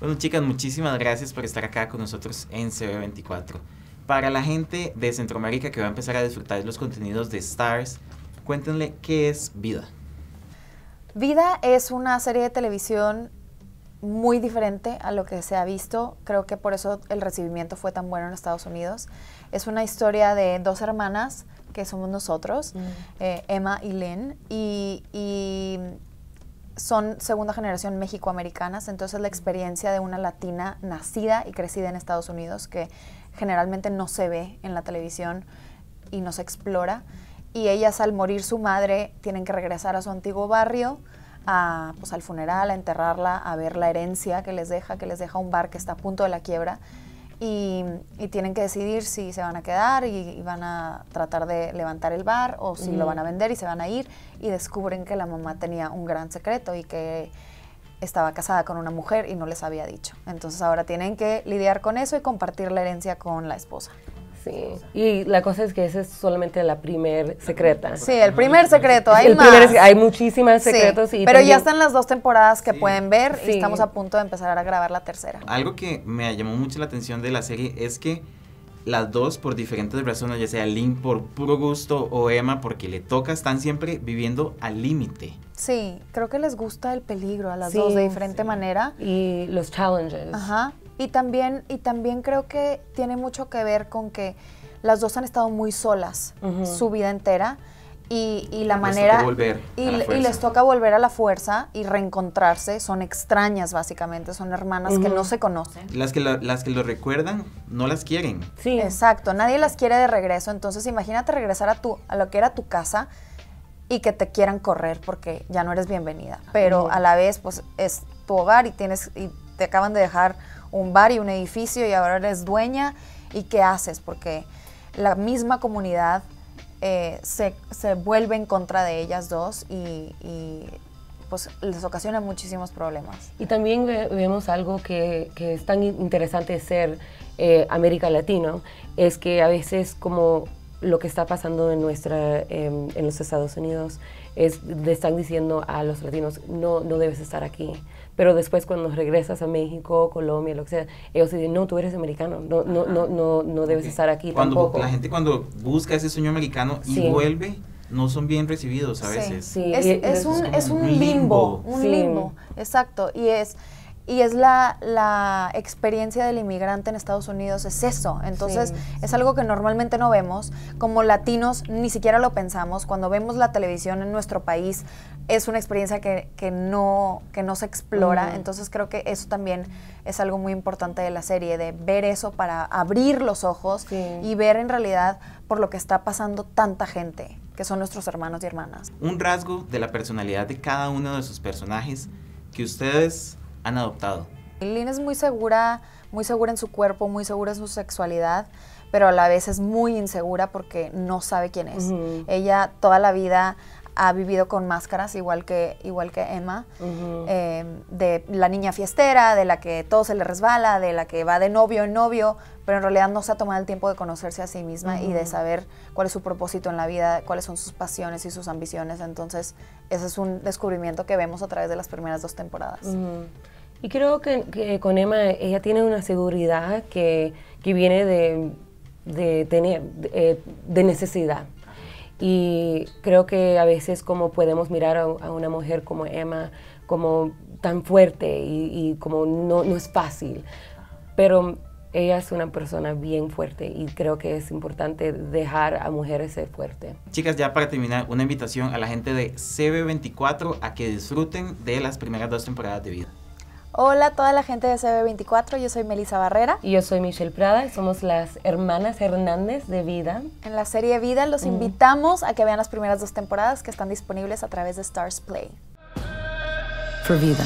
Bueno, chicas, muchísimas gracias por estar acá con nosotros en CB24. Para la gente de Centroamérica que va a empezar a disfrutar de los contenidos de Stars, cuéntenle qué es Vida. Vida es una serie de televisión muy diferente a lo que se ha visto. Creo que por eso el recibimiento fue tan bueno en Estados Unidos. Es una historia de dos hermanas que somos nosotros, mm. eh, Emma y Lynn, y son segunda generación mexicoamericanas, entonces la experiencia de una latina nacida y crecida en Estados Unidos, que generalmente no se ve en la televisión y no se explora, y ellas al morir su madre tienen que regresar a su antiguo barrio, a, pues, al funeral, a enterrarla, a ver la herencia que les deja, que les deja un bar que está a punto de la quiebra, y, tienen que decidir si se van a quedar y, van a tratar de levantar el bar o si lo van a vender y se van a ir y descubren que la mamá tenía un gran secreto y que estaba casada con una mujer y no les había dicho. Entonces ahora tienen que lidiar con eso y compartir la herencia con la esposa. Sí. Y la cosa es que esa es solamente la primer secreta. Sí, el primer secreto. Hay el hay muchísimas secretos. Sí, pero ya están las dos temporadas que pueden ver y estamos a punto de empezar a grabar la tercera. Algo que me llamó mucho la atención de la serie es que las dos por diferentes razones, ya sea Lynn por puro gusto o Emma porque le toca, están siempre viviendo al límite. Sí, creo que les gusta el peligro a las dos de diferente manera. Y los challenges. Ajá. Y también, y también creo que tiene mucho que ver con que las dos han estado muy solas su vida entera y, y la les manera... Toca y, y, les toca volver a la fuerza y reencontrarse. Son extrañas básicamente, son hermanas que no se conocen. Las que, las que lo recuerdan no las quieren. Sí. Exacto, nadie las quiere de regreso. Entonces imagínate regresar a, tu, a lo que era tu casa y que te quieran correr porque ya no eres bienvenida. Pero a la vez pues es tu hogar y, tienes, y te acaban de dejar un bar y un edificio y ahora eres dueña y qué haces, porque la misma comunidad eh, se, vuelve en contra de ellas dos y, pues les ocasiona muchísimos problemas. Y también vemos algo que, es tan interesante ser eh, América Latina, es que a veces como lo que está pasando en, nuestra, em, en los Estados Unidos es, le están diciendo a los latinos, no, no debes estar aquí. Pero después cuando regresas a México, Colombia, lo que sea, ellos dicen, no, tú eres americano, no, no, no, no, no debes estar aquí cuando La gente cuando busca ese sueño americano y vuelve, no son bien recibidos a veces. Es, un, es un limbo, un limbo, exacto. Y es y es la, la, experiencia del inmigrante en Estados Unidos, es eso. Entonces, es algo que normalmente no vemos. Como latinos, ni siquiera lo pensamos. Cuando vemos la televisión en nuestro país, es una experiencia que, no, que no se explora. Entonces, creo que eso también es algo muy importante de la serie, de ver eso para abrir los ojos y ver en realidad por lo que está pasando tanta gente, que son nuestros hermanos y hermanas. Un rasgo de la personalidad de cada uno de sus personajes que ustedes han adoptado. Lynn es muy segura, muy segura en su cuerpo, muy segura en su sexualidad, pero a la vez es muy insegura porque no sabe quién es. Ella toda la vida ha vivido con máscaras, igual que, igual que Emma, em, de la niña fiestera, de la que todo se le resbala, de la que va de novio en novio, pero en realidad no se ha tomado el tiempo de conocerse a sí misma y de saber cuál es su propósito en la vida, cuáles son sus pasiones y sus ambiciones. Entonces, ese es un descubrimiento que vemos a través de las primeras dos temporadas. Y creo que, con Emma, ella tiene una seguridad que, que viene de, de tener, de, eh, necesidad. Y creo que a veces como podemos mirar a, una mujer como Emma, como tan fuerte y, como no, no es fácil, pero ella es una persona bien fuerte y creo que es importante dejar a mujeres ser fuertes. Chicas, ya para terminar, una invitación a la gente de CB24 a que disfruten de las primeras dos temporadas de vida. Hola a toda la gente de CB24, yo soy Melisa Barrera. Y yo soy Michelle Prada somos las hermanas Hernández de Vida. En la serie Vida los invitamos a que vean las primeras dos temporadas que están disponibles a través de Stars Play. For Vida.